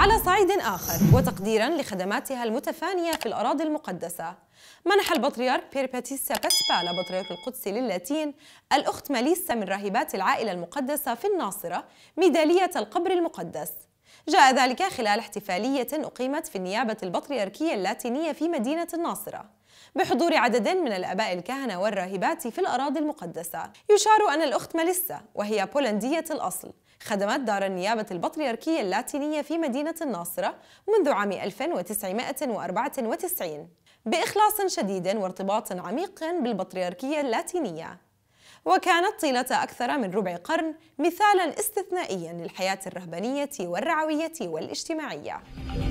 على صعيد آخر وتقديرا لخدماتها المتفانية في الأراضي المقدسة منح البطريرك بيرباتيسا باسبالا بطريرك القدس للاتين الأخت ماليسا من راهبات العائلة المقدسة في الناصرة ميدالية القبر المقدس جاء ذلك خلال احتفالية أقيمت في النيابة البطريركية اللاتينية في مدينة الناصرة بحضور عدد من الآباء الكهنة والراهبات في الأراضي المقدسة يشار أن الأخت ماليسا وهي بولندية الأصل خدمت دار النيابة البطريركية اللاتينية في مدينة الناصرة منذ عام 1994 بإخلاص شديد وارتباط عميق بالبطريركية اللاتينية وكانت طيلة أكثر من ربع قرن مثالا استثنائيا للحياة الرهبانية والرعوية والاجتماعية.